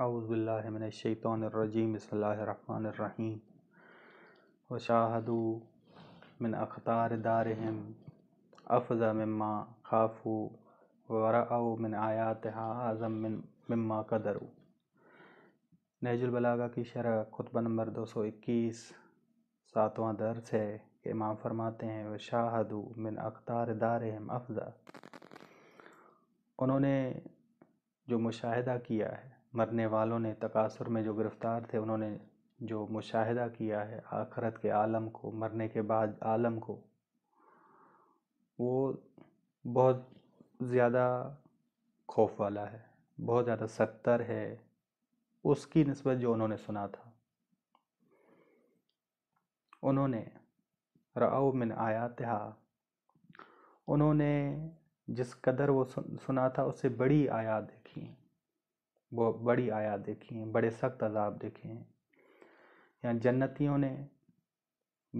व वशाहदू मिन अख्तार दार अफ़ज़ा मम्मा खाफू वराओ मिन आयात आज़म मिन मम्मा कदरू नहजुलबलागा की शरह खुतबा नंबर दो सौ इक्कीस सातवां दर्स है कि इमाम फरमाते हैं वशाहदू मिन अख्तार दार अफ़ज़ा उन्होंने जो मुशाहिदा किया है मरने वालों ने तकासुर में जो गिरफ़्तार थे उन्होंने जो मुशाहिदा किया है आखरत के आलम को मरने के बाद आलम को वो बहुत ज़्यादा खौफ वाला है बहुत ज़्यादा सत्तर है उसकी नस्बत जो उन्होंने सुना था उन्होंने राव मिन आयात उन्होंने जिस कदर वो सुना था उससे बड़ी आयात देखी वो बड़ी आयात देखी हैं बड़े सख्त अजाब देखे हैं यहाँ जन्नतियों ने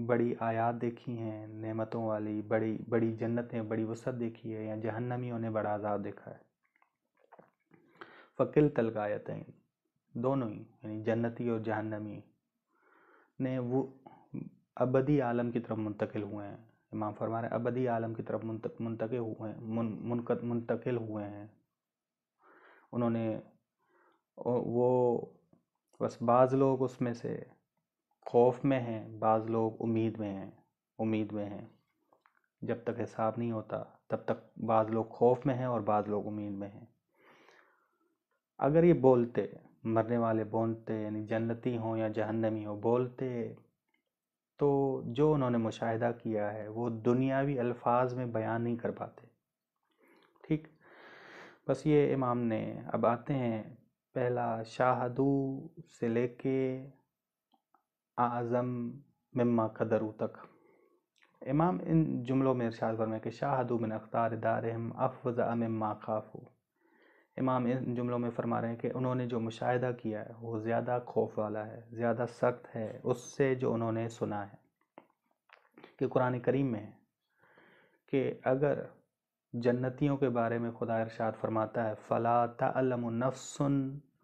बड़ी आयात देखी हैं नेमतों वाली बड़ी बड़ी जन्नतें बड़ी वसत देखी है या जहन्नमियों ने बड़ा आज़ाब देखा है फ़किल तलगायतें दोनों ही यानी जन्नती और जहन्नमी ने वो अबदी आलम की तरफ मुंतकिल हुए हैं इमाम फरमा रहे अबदी आलम की तरफ मुंतकिल हुए हैं मुन, मुंतकिल हुए हैं उन्होंने वो बस बाज़ लोग उसमें से खौफ में हैं बाज़ लोग उम्मीद में हैं उम्मीद में हैं जब तक हिसाब नहीं होता तब तक बाज़ लोग खौफ में हैं और बाज़ लोग उम्मीद में हैं अगर ये बोलते मरने वाले बोलते यानी जन्नती हों या जहन्नमी हो बोलते तो जो उन्होंने मुशाहिदा किया है वो दुनियावी अल्फाज में बयान नहीं कर पाते ठीक बस ये इमाम ने अब आते हैं पहला शाहदू से लेके आज़म मम्मा कदरू तक इमाम इन जुमलों में इरशाद फरमाए कि शाहदू मिन अख्तार दार अफजा मम्मा ख़ाफो इमाम इन जुमलों में फरमा रहे हैं कि उन्होंने जो मुशाहिदा किया है वो ज़्यादा खौफ वाला है ज़्यादा सख्त है उससे जो उन्होंने सुना है कि कुरान करीम में है कि अगर जन्नतियों के बारे में खुदा इरशाद फरमाता है फ़ला मा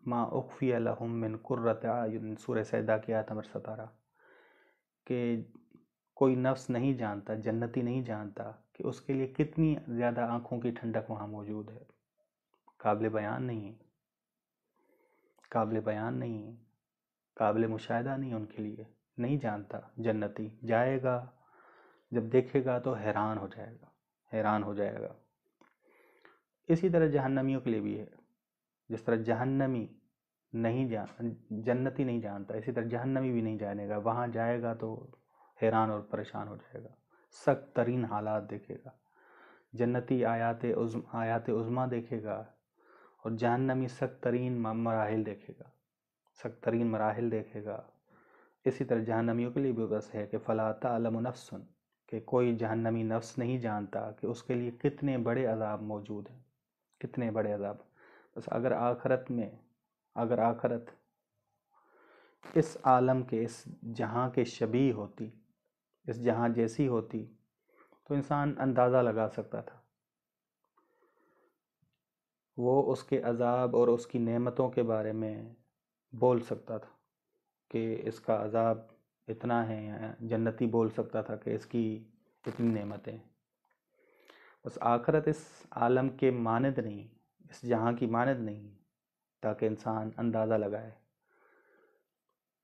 माँ उफ़ी अलहमिन कुर्रतन सूर सैदा की आयत नंबर सतारा कि कोई नफ्स नहीं जानता जन्नती नहीं जानता कि उसके लिए कितनी ज़्यादा आँखों की ठंडक वहाँ मौजूद है काबिल बयान नहीं है काबिल बयान नहीं है काबिल मुशाह नहीं उनके लिए नहीं जानता जन्नती जाएगा जब देखेगा तो हैरान हो जाएगा हैरान हो जाएगा इसी तरह जहन्नमियों के लिए भी है जिस तरह जहन्नमी नहीं जान जन्नती नहीं जानता इसी तरह जहन्नमी भी नहीं जानेगा वहाँ जाएगा तो हैरान और परेशान हो जाएगा सख्त तरीन हालात देखेगा जन्नती आयात उज्म आयात उज़मा देखेगा और जहन्नमी सख्त तरीन मराहल देखेगा सख्त तरीन मराहल देखेगा इसी तरह जहन्नमियों के लिए भी बस है कि फ़लाता अलमनफ़सन कि कोई जहन्नमी नफ्स नहीं जानता कि उसके लिए कितने बड़े अजाब मौजूद हैं कितने बड़े अजाब बस अगर आखरत में अगर आखरत इस आलम के इस जहाँ के शबी होती इस जहाँ जैसी होती तो इंसान अंदाज़ा लगा सकता था वो उसके अजाब और उसकी नेमतों के बारे में बोल सकता था कि इसका अजाब इतना है जन्नती बोल सकता था कि इसकी इतनी नेमतें बस आखरत इस आलम के मानद नहीं इस जहाँ की मानद नहीं ताकि इंसान अंदाज़ा लगाए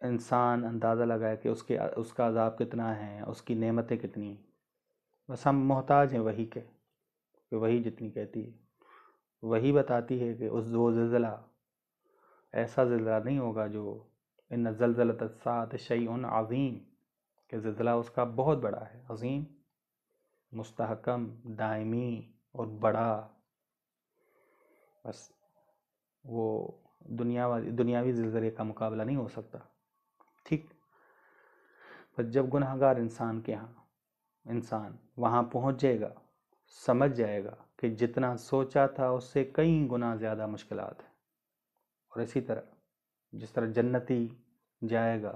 इंसान अंदाज़ा लगाए कि उसके उसका अजाब कितना है उसकी नेमतें कितनी बस हम मोहताज हैं वही के कि वही जितनी कहती है वही बताती है कि उस वो ज़िलज़ला ऐसा ज़िलज़ला नहीं होगा जो इन शई उन अज़ीम के ज़लज़ला उसका बहुत बड़ा है अज़ीम मुस्तहकम दायमी और बड़ा बस वो दुनिया दुनियावी ज़लज़ले का मुकाबला नहीं हो सकता ठीक पर जब गुनागार इंसान के यहाँ इंसान वहाँ पहुँच जाएगा समझ जाएगा कि जितना सोचा था उससे कई गुना ज़्यादा मुश्किल है और इसी तरह जिस तरह जन्नती जाएगा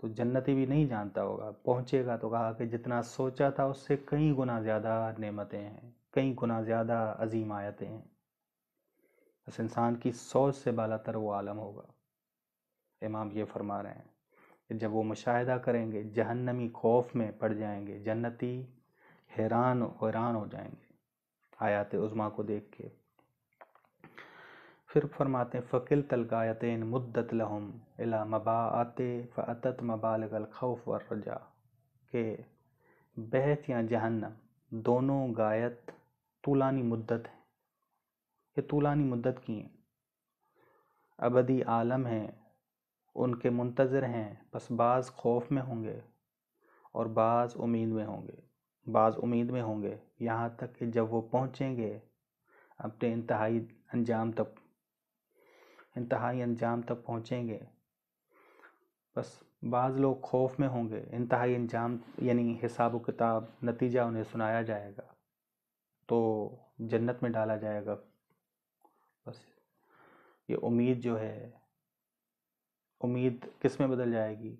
तो जन्नती भी नहीं जानता होगा पहुँचेगा तो कहा कि जितना सोचा था उससे कई गुना ज़्यादा नेमतें हैं कई गुना ज़्यादा अजीम आयतें हैं इस इंसान की सोच से बालातर वो आलम होगा इमाम ये फरमा रहे हैं कि जब वो मुशाहिदा करेंगे जहन्नमी खौफ में पड़ जाएंगे जन्नती हैरान हैरान हो जाएंगे आयात उज़मा को देख के फिर फरमाते फ़किल तलकायतन मुद्दत लहम इला मबा आते फ़तत मबालगल खौफ व रजा के बहत या जहन्नम दोनों गायत तूलानी मुद्दत हैं ये तूलानी मुद्दत की हैं अबदी आलम हैं उनके मुंतज़र हैं बस बाज़ खौफ में होंगे और बाज़ उम्मीद में होंगे बाज़ उम्मीद में होंगे यहाँ तक कि जब वो पहुँचेंगे अपने तो इंतहाई अंजाम तक इंतहाई अंजाम तक पहुँचेंगे बस बाज़ लोग खौफ में होंगे इंतहाई अंजाम यानी हिसाब किताब नतीजा उन्हें सुनाया जाएगा तो जन्नत में डाला जाएगा बस ये उम्मीद जो है उम्मीद किस में बदल जाएगी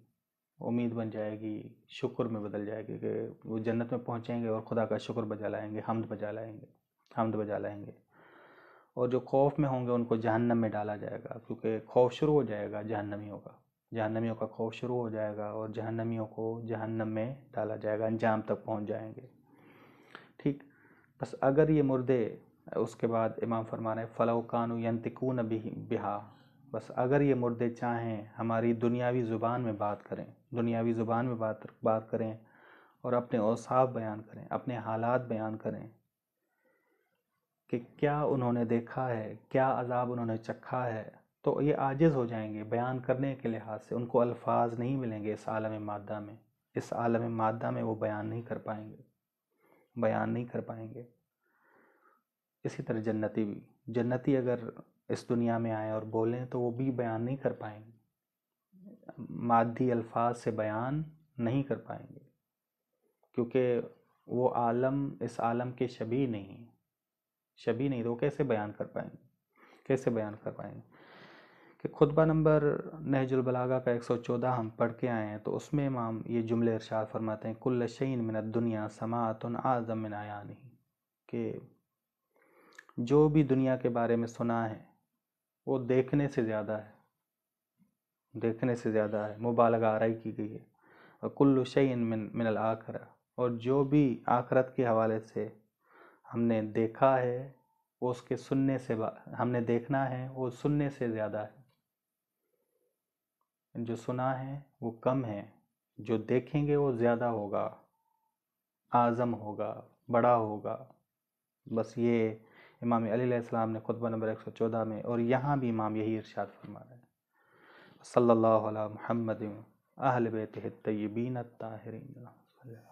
उम्मीद बन जाएगी शुक्र में बदल जाएगी कि वो जन्नत में पहुँचेंगे और खुदा का शुक्र बजा लाएंगे हमद बजा लाएंगे हमद बजा लाएंगे और जो खौफ में होंगे उनको जहन्नम में डाला जाएगा क्योंकि खौफ शुरू हो जाएगा जहन्नमियों का जहन्नमियों का खौफ शुरू हो जाएगा और जहन्नमियों को जहन्नम में डाला जाएगा अंजाम तक पहुंच जाएंगे ठीक बस अगर ये मुर्दे उसके बाद इमाम फरमा रहे फ़लाह कानू यंतिकून बिहा बस अगर ये मुर्दे चाहें हमारी दुनियावी ज़ुबान में बात करें दुनियावी ज़ुबान में बात बात करें और अपने औसाफ बयान करें अपने हालात बयान करें कि क्या उन्होंने देखा है क्या अजाब उन्होंने चखा है तो ये आजिज़ हो जाएंगे बयान करने के लिहाज से उनको अल्फाज नहीं मिलेंगे इस आलम मादा में इस आलम मादा में वो बयान नहीं कर पाएंगे बयान नहीं कर पाएंगे इसी तरह जन्नती भी जन्नती अगर इस दुनिया में आए और बोलें तो वो भी बयान नहीं कर पाएंगे मादी अल्फाज से बयान नहीं कर पाएंगे क्योंकि वो आलम इस आलम के शबी नहीं शबी नहीं तो कैसे बयान कर पाएंगे कैसे बयान कर पाएंगे कि खुतबा नंबर नहजुलबलागा का एक सौ चौदह हम पढ़ के आए हैं तो उसमें इमाम ये जुमले इरशाद फरमाते हैं कुल शैन मिनत दुनिया समात आज़म मिन नहीं कि जो भी दुनिया के बारे में सुना है वो देखने से ज़्यादा है देखने से ज़्यादा है मुबालगा आरई की गई है और कुल्ल शैन मिन मिनल आखरा और जो भी आखरत के हवाले से हमने देखा है वो उसके सुनने से हमने देखना है वो सुनने से ज़्यादा है जो सुना है वो कम है जो देखेंगे वो ज़्यादा होगा आज़म होगा बड़ा होगा बस ये इमाम अलीसम ने खुतबा नंबर एक सौ चौदह में और यहाँ भी इमाम यही इरशाद फरमा रहे हैं सल्ला महमद अहल बेत तयबीन ताहरीन